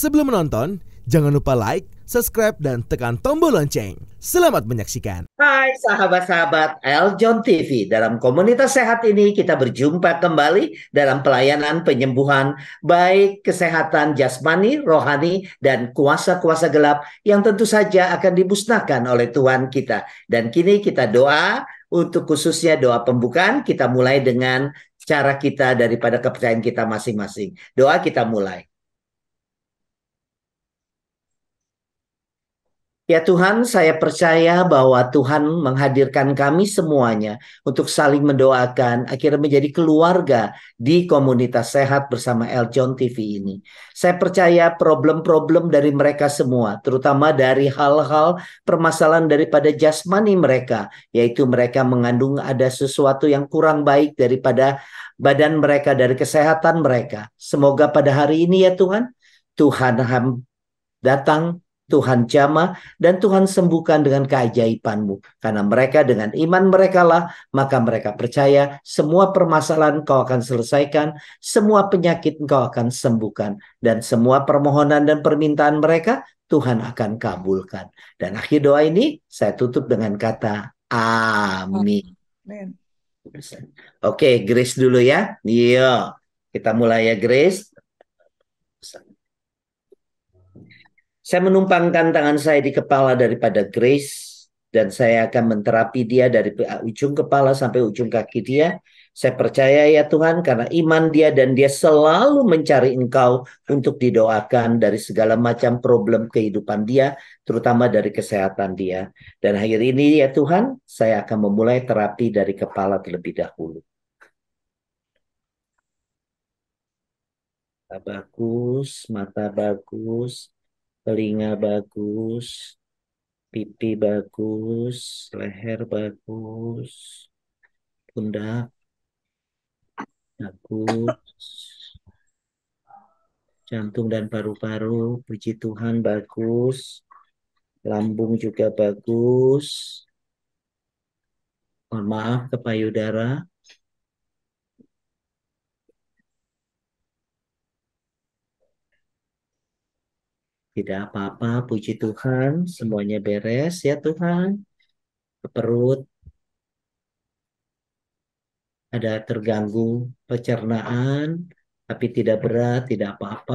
Sebelum menonton, jangan lupa like, subscribe, dan tekan tombol lonceng. Selamat menyaksikan. Hai sahabat-sahabat Eljon TV. Dalam komunitas sehat ini kita berjumpa kembali dalam pelayanan penyembuhan baik kesehatan jasmani, rohani, dan kuasa-kuasa gelap yang tentu saja akan dibusnahkan oleh Tuhan kita. Dan kini kita doa untuk khususnya doa pembukaan kita mulai dengan cara kita daripada kepercayaan kita masing-masing. Doa kita mulai. Ya Tuhan, saya percaya bahwa Tuhan menghadirkan kami semuanya untuk saling mendoakan, akhirnya menjadi keluarga di komunitas sehat bersama Eljon TV ini. Saya percaya problem-problem dari mereka semua, terutama dari hal-hal permasalahan daripada jasmani mereka, yaitu mereka mengandung ada sesuatu yang kurang baik daripada badan mereka, dari kesehatan mereka. Semoga pada hari ini ya Tuhan, Tuhan datang Tuhan jamah dan Tuhan sembuhkan dengan keajaibanmu. Karena mereka dengan iman mereka lah, maka mereka percaya semua permasalahan kau akan selesaikan, semua penyakit kau akan sembuhkan. Dan semua permohonan dan permintaan mereka Tuhan akan kabulkan. Dan akhir doa ini saya tutup dengan kata amin. Oke, Grace dulu ya. Iya. Kita mulai ya Grace. Saya menumpangkan tangan saya di kepala daripada Grace dan saya akan menterapi dia dari ujung kepala sampai ujung kaki dia. Saya percaya ya Tuhan karena iman dia dan dia selalu mencari engkau untuk didoakan dari segala macam problem kehidupan dia, terutama dari kesehatan dia. Dan akhir ini ya Tuhan, saya akan memulai terapi dari kepala terlebih dahulu. Mata bagus, mata bagus, telinga bagus, pipi bagus, leher bagus, pundak bagus, jantung dan paru-paru, puji Tuhan bagus, lambung juga bagus. Mohon maaf ke payudara, Tidak apa-apa, puji Tuhan, semuanya beres ya Tuhan. Perut ada terganggu pencernaan, tapi tidak berat, tidak apa-apa.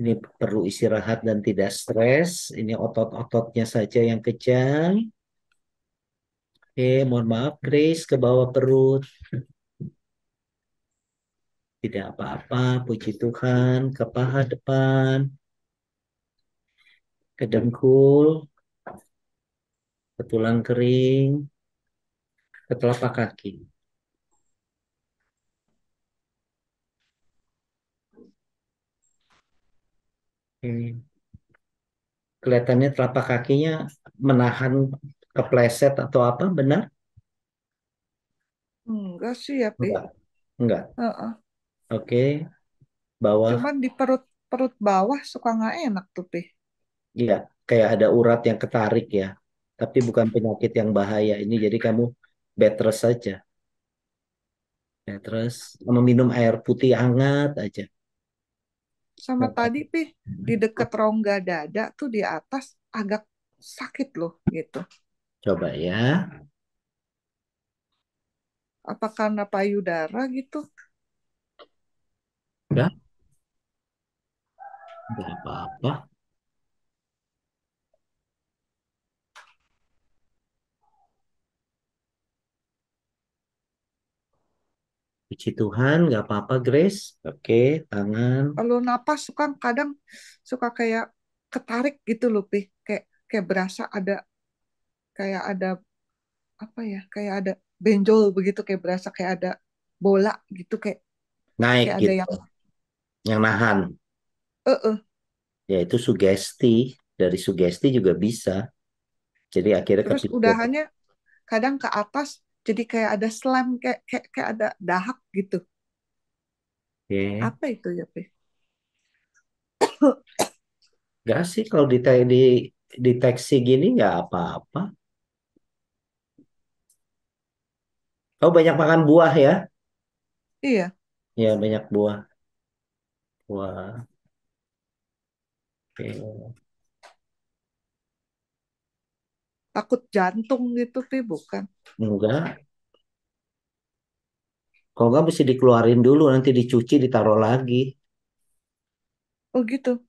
Ini perlu istirahat dan tidak stres. Ini otot-ototnya saja yang kejang. Oke, mohon maaf Grace ke bawah perut. Tidak apa-apa, puji Tuhan, ke paha depan ke dengkul, ke kering, ke telapak kaki. Hmm. Kelihatannya telapak kakinya menahan kepleset atau apa, benar? Enggak sih ya, Pi. Enggak. Uh -uh. Oke. Okay. Bawah. Cuman di perut perut bawah suka nggak enak tuh, Pi. Iya, kayak ada urat yang ketarik ya. Tapi bukan penyakit yang bahaya ini. Jadi kamu bed saja. Bed rest, meminum air putih hangat aja. Sama nah. tadi Pi, di dekat rongga dada tuh di atas agak sakit loh gitu. Coba ya. Apa karena payudara gitu? Enggak. Enggak apa-apa. Puji Tuhan, nggak apa-apa Grace. Oke, tangan. Kalau napas suka kadang suka kayak ketarik gitu loh, Pi. Kayak kayak berasa ada kayak ada apa ya? Kayak ada benjol begitu kayak berasa kayak ada bola gitu kayak naik kayak gitu. ada yang gitu. yang nahan. Eh, uh -uh. ya itu sugesti dari sugesti juga bisa. Jadi akhirnya Terus udahannya kadang ke atas jadi kayak ada slam kayak kayak, kayak ada dahak gitu yeah. apa itu ya pe Gak sih kalau dite di deteksi gini nggak apa-apa. Oh banyak makan buah ya? Iya. Iya banyak buah. Buah. Oke. Okay. takut jantung gitu sih bukan enggak kalau enggak mesti dikeluarin dulu nanti dicuci ditaruh lagi oh gitu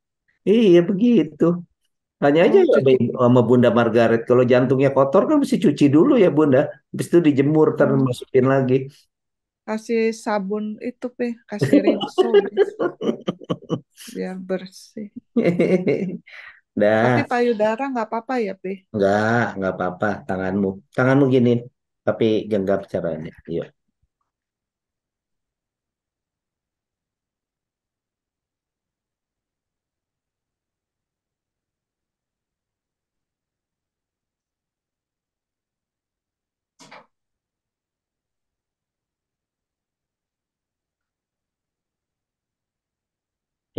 iya begitu Hanya aja oh, ya sama Bunda Margaret, kalau jantungnya kotor kan mesti cuci dulu ya Bunda, habis itu dijemur terus hmm. masukin lagi. Kasih sabun itu pe, kasih rinsu gitu. biar bersih. Dah. Tapi payudara nggak apa-apa ya, Pi? Nggak, nggak apa-apa. Tanganmu. Tanganmu gini. Tapi genggam caranya. Yuk.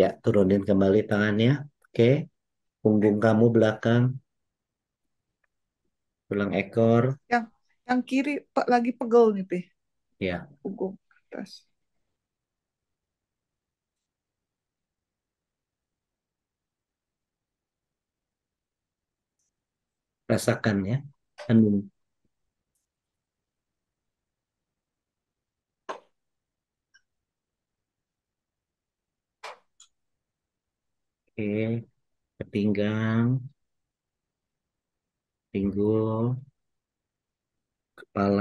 Ya, turunin kembali tangannya. Oke. Okay. Punggung kamu belakang, tulang ekor. Yang yang kiri pe, lagi pegel nih, Pi. Ya. Punggung atas. Rasakan ya, Hanum. Oke. Okay ke pinggang, pinggul, kepala.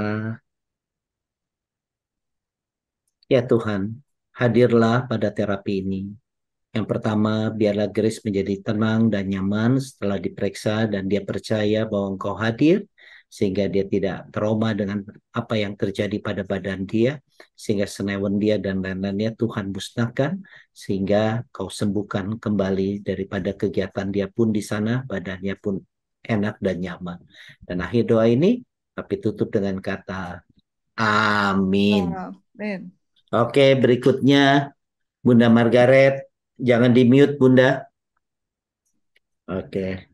Ya Tuhan, hadirlah pada terapi ini. Yang pertama, biarlah Grace menjadi tenang dan nyaman setelah diperiksa dan dia percaya bahwa Engkau hadir sehingga dia tidak trauma dengan apa yang terjadi pada badan dia sehingga senewan dia dan lain-lainnya Tuhan musnahkan sehingga kau sembuhkan kembali daripada kegiatan dia pun di sana badannya pun enak dan nyaman dan akhir doa ini tapi tutup dengan kata amin amin oke berikutnya Bunda Margaret jangan di mute Bunda oke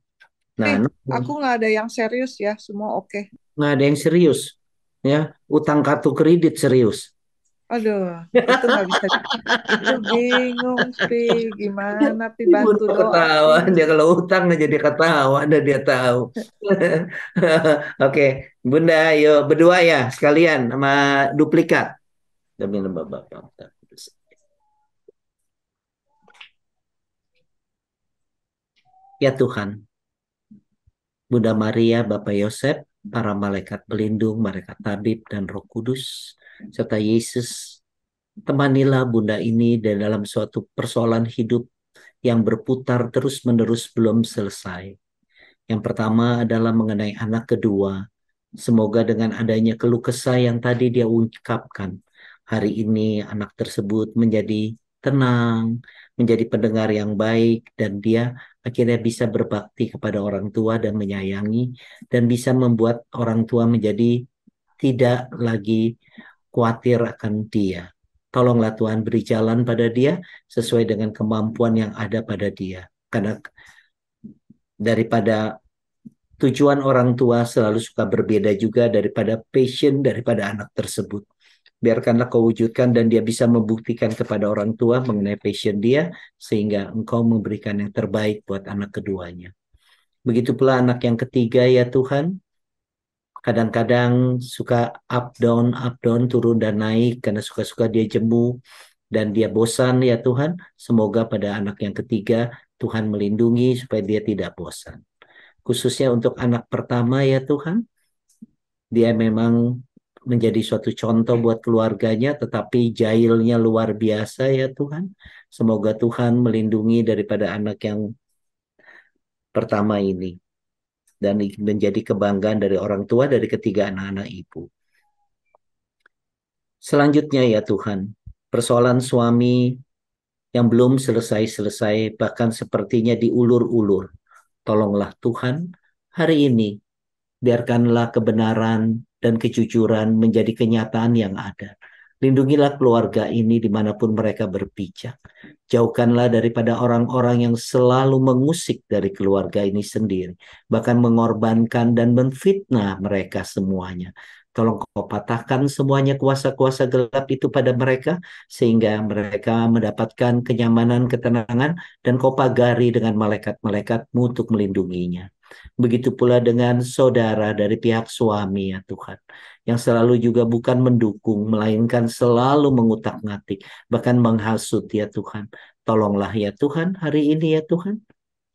Nah, eh, nah, aku nggak ada yang serius ya, semua oke. Okay. Nggak ada yang serius, ya. Utang kartu kredit serius. Aduh, itu nggak bisa. Itu bingung, sih, Gimana, Pi? Bantu doa. Ketawa. Dia kalau utang aja dia ketawa, dan dia tahu. Oke, okay. Bunda, yuk berdua ya sekalian sama duplikat. Demi lembab, bapak. Ya Tuhan, Bunda Maria, Bapak Yosef, para malaikat pelindung, malaikat tabib, dan roh kudus, serta Yesus. Temanilah Bunda ini dan dalam suatu persoalan hidup yang berputar terus-menerus belum selesai. Yang pertama adalah mengenai anak kedua. Semoga dengan adanya keluh kesah yang tadi dia ungkapkan, hari ini anak tersebut menjadi tenang, menjadi pendengar yang baik, dan dia akhirnya bisa berbakti kepada orang tua dan menyayangi dan bisa membuat orang tua menjadi tidak lagi khawatir akan dia. Tolonglah Tuhan beri jalan pada dia sesuai dengan kemampuan yang ada pada dia. Karena daripada tujuan orang tua selalu suka berbeda juga daripada passion daripada anak tersebut biarkanlah kau wujudkan dan dia bisa membuktikan kepada orang tua mengenai passion dia sehingga engkau memberikan yang terbaik buat anak keduanya. Begitu pula anak yang ketiga ya Tuhan, kadang-kadang suka up down up down turun dan naik karena suka-suka dia jemu dan dia bosan ya Tuhan. Semoga pada anak yang ketiga Tuhan melindungi supaya dia tidak bosan. Khususnya untuk anak pertama ya Tuhan, dia memang menjadi suatu contoh buat keluarganya, tetapi jailnya luar biasa ya Tuhan. Semoga Tuhan melindungi daripada anak yang pertama ini dan menjadi kebanggaan dari orang tua dari ketiga anak-anak ibu. Selanjutnya ya Tuhan, persoalan suami yang belum selesai-selesai bahkan sepertinya diulur-ulur. Tolonglah Tuhan, hari ini biarkanlah kebenaran dan kejujuran menjadi kenyataan yang ada. Lindungilah keluarga ini dimanapun mereka berpijak. Jauhkanlah daripada orang-orang yang selalu mengusik dari keluarga ini sendiri, bahkan mengorbankan dan menfitnah mereka semuanya. Tolong kau patahkan semuanya kuasa-kuasa gelap itu pada mereka, sehingga mereka mendapatkan kenyamanan, ketenangan, dan kau pagari dengan malaikat-malaikatmu untuk melindunginya. Begitu pula dengan saudara dari pihak suami ya Tuhan. Yang selalu juga bukan mendukung, melainkan selalu mengutak-ngatik, bahkan menghasut ya Tuhan. Tolonglah ya Tuhan hari ini ya Tuhan.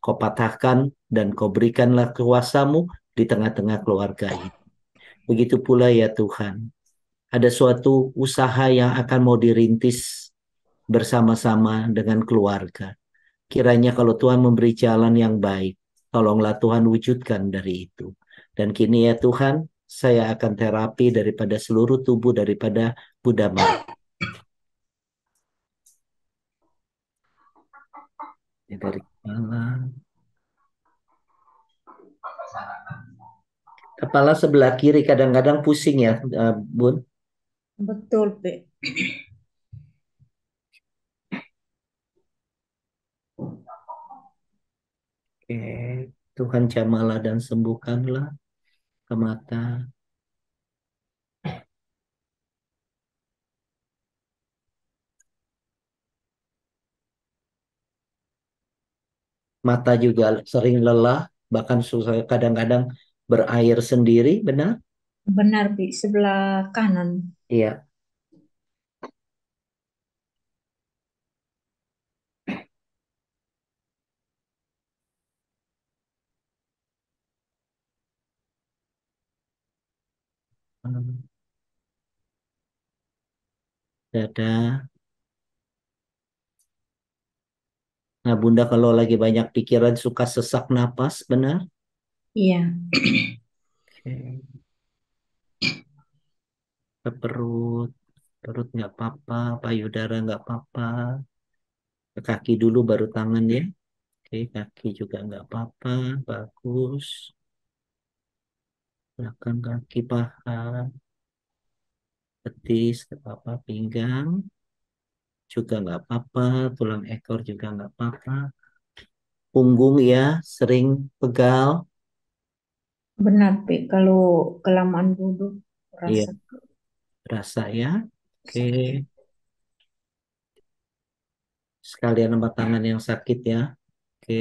Kau patahkan dan kau berikanlah kuasamu di tengah-tengah keluarga ini. Begitu pula ya Tuhan. Ada suatu usaha yang akan mau dirintis bersama-sama dengan keluarga. Kiranya kalau Tuhan memberi jalan yang baik, Tolonglah Tuhan wujudkan dari itu. Dan kini ya Tuhan, saya akan terapi daripada seluruh tubuh daripada Buddha Dari kepala. Kepala sebelah kiri kadang-kadang pusing ya, eh, Bun. Betul, Pak. Oke, Tuhan jamalah dan sembuhkanlah ke mata. Mata juga sering lelah, bahkan susah kadang-kadang berair sendiri, benar? Benar, Bi, sebelah kanan. Iya. dada nah bunda kalau lagi banyak pikiran suka sesak napas benar iya okay. perut perut nggak apa-apa payudara nggak apa-apa kaki dulu baru tangan ya oke okay, kaki juga nggak apa-apa bagus belakang kaki paha ah. betis apa-apa pinggang juga nggak apa-apa tulang ekor juga nggak apa-apa punggung ya sering pegal benar Pi kalau kelamaan duduk iya. rasa iya. rasa ya oke sekalian nama tangan yang sakit ya oke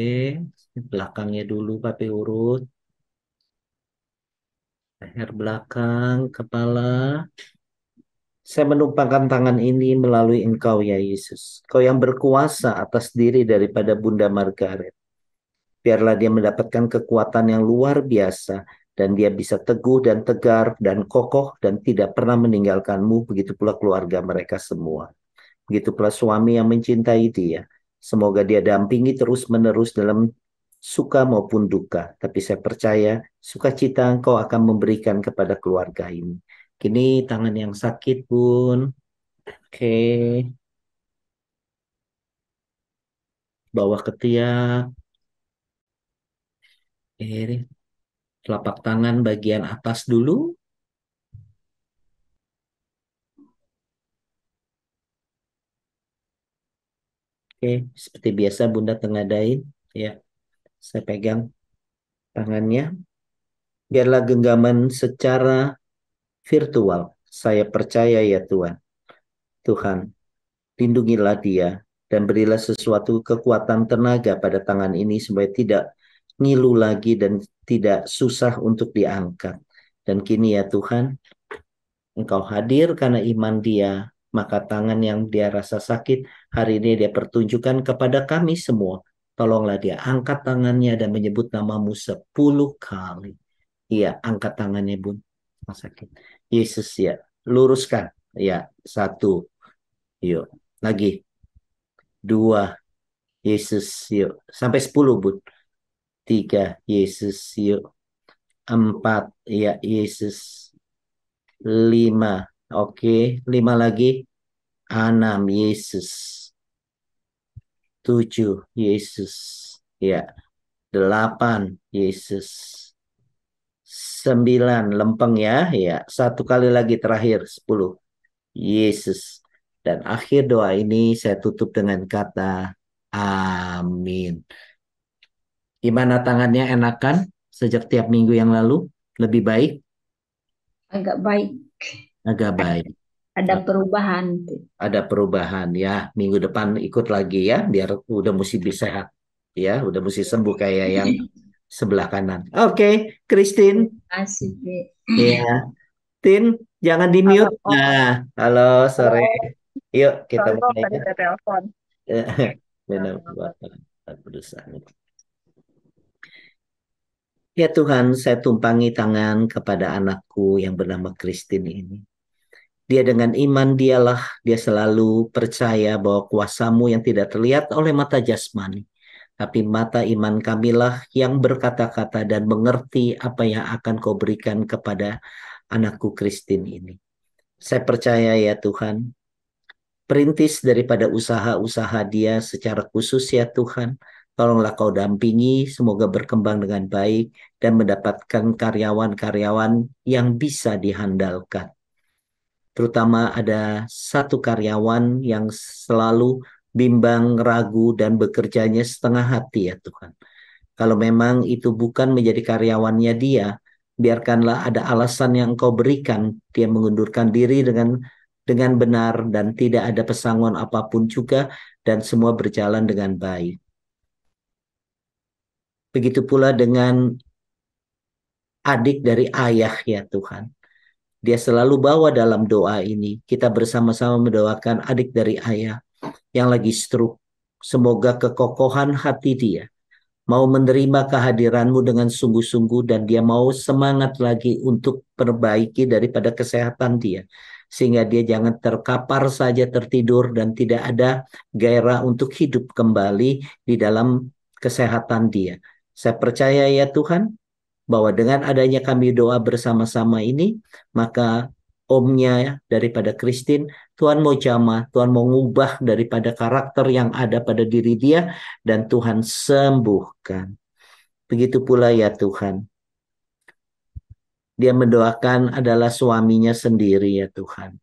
belakangnya dulu tapi urut leher belakang, kepala. Saya menumpangkan tangan ini melalui Engkau ya Yesus. Kau yang berkuasa atas diri daripada Bunda Margaret. Biarlah dia mendapatkan kekuatan yang luar biasa dan dia bisa teguh dan tegar dan kokoh dan tidak pernah meninggalkanmu. Begitu pula keluarga mereka semua. Begitu pula suami yang mencintai dia. Semoga dia dampingi terus-menerus dalam suka maupun duka. Tapi saya percaya sukacita engkau akan memberikan kepada keluarga ini. Kini tangan yang sakit, pun, Oke. Bawah ketiak. Eh, telapak tangan bagian atas dulu. Oke, seperti biasa Bunda tengadain, ya. Saya pegang tangannya. Biarlah genggaman secara virtual. Saya percaya ya Tuhan. Tuhan, lindungilah dia dan berilah sesuatu kekuatan tenaga pada tangan ini supaya tidak ngilu lagi dan tidak susah untuk diangkat. Dan kini ya Tuhan, Engkau hadir karena iman dia, maka tangan yang dia rasa sakit hari ini dia pertunjukkan kepada kami semua Tolonglah dia angkat tangannya dan menyebut namamu sepuluh kali. Iya, angkat tangannya bun. Sakit. Yesus ya, luruskan. Ya, satu. Yuk, lagi. Dua. Yesus yuk. Sampai sepuluh bun. Tiga. Yesus yuk. Empat. Ya, Yesus. Lima. Oke, lima lagi. Enam. Yesus Tujuh, Yesus. Ya. Delapan, Yesus. Sembilan, lempeng ya. Ya. Satu kali lagi terakhir, sepuluh. Yesus. Dan akhir doa ini saya tutup dengan kata amin. Gimana tangannya enakan sejak tiap minggu yang lalu? Lebih baik? Agak baik. Agak baik. Ada nah. perubahan. Ada perubahan ya. Minggu depan ikut lagi ya, biar udah mesti bisa sehat. Ya, udah mesti sembuh kayak yang sebelah kanan. Oke, okay, Christine. Asik. Iya. Ya, Tin, jangan di mute. Halo. Nah, halo sore. Yuk kita halo, mulai. Tadi ya. telepon. Ya Tuhan, saya tumpangi tangan kepada anakku yang bernama Christine ini. Dia dengan iman dialah dia selalu percaya bahwa kuasamu yang tidak terlihat oleh mata jasmani. Tapi mata iman kamilah yang berkata-kata dan mengerti apa yang akan kau berikan kepada anakku Kristin ini. Saya percaya ya Tuhan, perintis daripada usaha-usaha dia secara khusus ya Tuhan. Tolonglah kau dampingi, semoga berkembang dengan baik dan mendapatkan karyawan-karyawan yang bisa dihandalkan terutama ada satu karyawan yang selalu bimbang, ragu, dan bekerjanya setengah hati ya Tuhan. Kalau memang itu bukan menjadi karyawannya dia, biarkanlah ada alasan yang engkau berikan. Dia mengundurkan diri dengan dengan benar dan tidak ada pesangon apapun juga dan semua berjalan dengan baik. Begitu pula dengan adik dari ayah ya Tuhan dia selalu bawa dalam doa ini. Kita bersama-sama mendoakan adik dari ayah yang lagi stroke. Semoga kekokohan hati dia mau menerima kehadiranmu dengan sungguh-sungguh dan dia mau semangat lagi untuk perbaiki daripada kesehatan dia. Sehingga dia jangan terkapar saja tertidur dan tidak ada gairah untuk hidup kembali di dalam kesehatan dia. Saya percaya ya Tuhan, bahwa dengan adanya kami doa bersama-sama ini, maka omnya daripada Kristin, Tuhan mau jamah, Tuhan mau ngubah daripada karakter yang ada pada diri dia dan Tuhan sembuhkan. Begitu pula ya Tuhan. Dia mendoakan adalah suaminya sendiri ya Tuhan.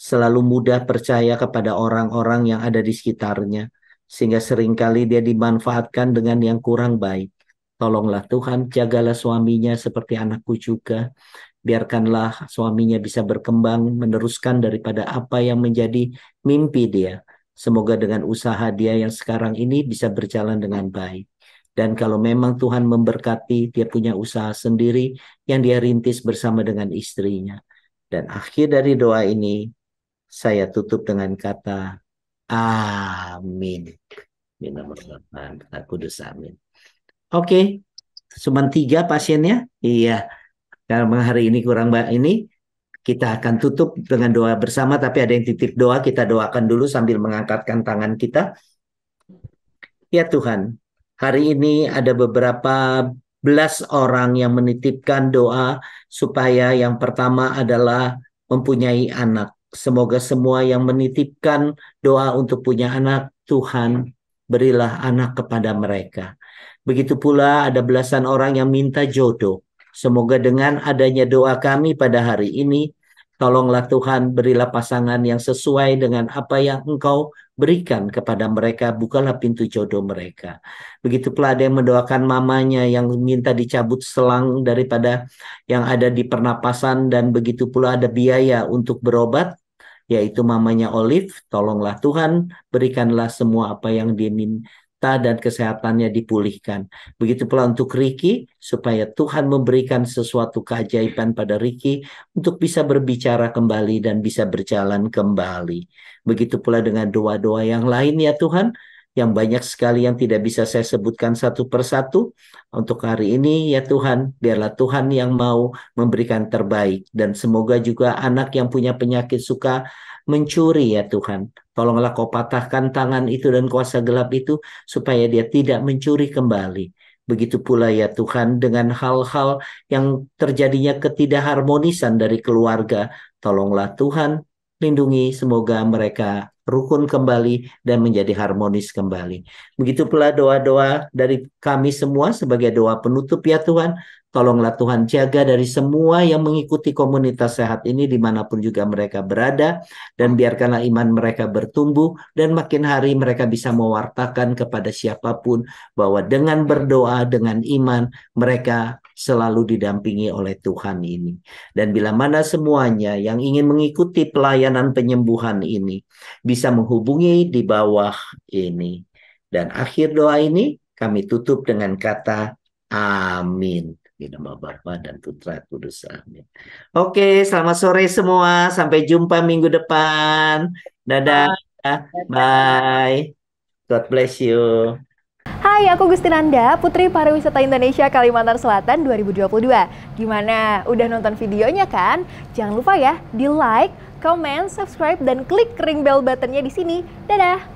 Selalu mudah percaya kepada orang-orang yang ada di sekitarnya. Sehingga seringkali dia dimanfaatkan dengan yang kurang baik. Tolonglah Tuhan, jagalah suaminya seperti anakku juga. Biarkanlah suaminya bisa berkembang, meneruskan daripada apa yang menjadi mimpi dia. Semoga dengan usaha dia yang sekarang ini bisa berjalan dengan baik. Dan kalau memang Tuhan memberkati, dia punya usaha sendiri yang dia rintis bersama dengan istrinya. Dan akhir dari doa ini, saya tutup dengan kata, Amin. Minum Tuhan, Kudus, Amin. Oke, okay. cuma tiga pasiennya. Iya, karena hari ini kurang mbak ini kita akan tutup dengan doa bersama. Tapi ada yang titip doa, kita doakan dulu sambil mengangkatkan tangan kita. Ya Tuhan, hari ini ada beberapa belas orang yang menitipkan doa supaya yang pertama adalah mempunyai anak. Semoga semua yang menitipkan doa untuk punya anak, Tuhan berilah anak kepada mereka. Begitu pula ada belasan orang yang minta jodoh. Semoga dengan adanya doa kami pada hari ini, tolonglah Tuhan berilah pasangan yang sesuai dengan apa yang Engkau berikan kepada mereka, bukalah pintu jodoh mereka. Begitu pula ada yang mendoakan mamanya yang minta dicabut selang daripada yang ada di pernapasan dan begitu pula ada biaya untuk berobat, yaitu mamanya Olive, tolonglah Tuhan berikanlah semua apa yang dia dan kesehatannya dipulihkan. Begitu pula untuk Ricky, supaya Tuhan memberikan sesuatu keajaiban pada Ricky untuk bisa berbicara kembali dan bisa berjalan kembali. Begitu pula dengan doa-doa yang lain ya Tuhan, yang banyak sekali yang tidak bisa saya sebutkan satu persatu. Untuk hari ini ya Tuhan, biarlah Tuhan yang mau memberikan terbaik. Dan semoga juga anak yang punya penyakit suka mencuri ya Tuhan. Tolonglah kau patahkan tangan itu dan kuasa gelap itu supaya dia tidak mencuri kembali. Begitu pula ya Tuhan dengan hal-hal yang terjadinya ketidakharmonisan dari keluarga. Tolonglah Tuhan lindungi semoga mereka rukun kembali dan menjadi harmonis kembali. Begitu pula doa-doa dari kami semua sebagai doa penutup ya Tuhan. Tolonglah Tuhan jaga dari semua yang mengikuti komunitas sehat ini dimanapun juga mereka berada dan biarkanlah iman mereka bertumbuh dan makin hari mereka bisa mewartakan kepada siapapun bahwa dengan berdoa, dengan iman mereka selalu didampingi oleh Tuhan ini. Dan bila mana semuanya yang ingin mengikuti pelayanan penyembuhan ini bisa menghubungi di bawah ini. Dan akhir doa ini kami tutup dengan kata amin. Di ya, nama Bapa dan Putra Kudus. Amin. Oke, selamat sore semua. Sampai jumpa minggu depan. Dadah. Bye. God bless you. Hai, aku Gusti Nanda, Putri Pariwisata Indonesia Kalimantan Selatan 2022. Gimana? Udah nonton videonya kan? Jangan lupa ya, di like, comment, subscribe, dan klik ring bell buttonnya di sini. Dadah!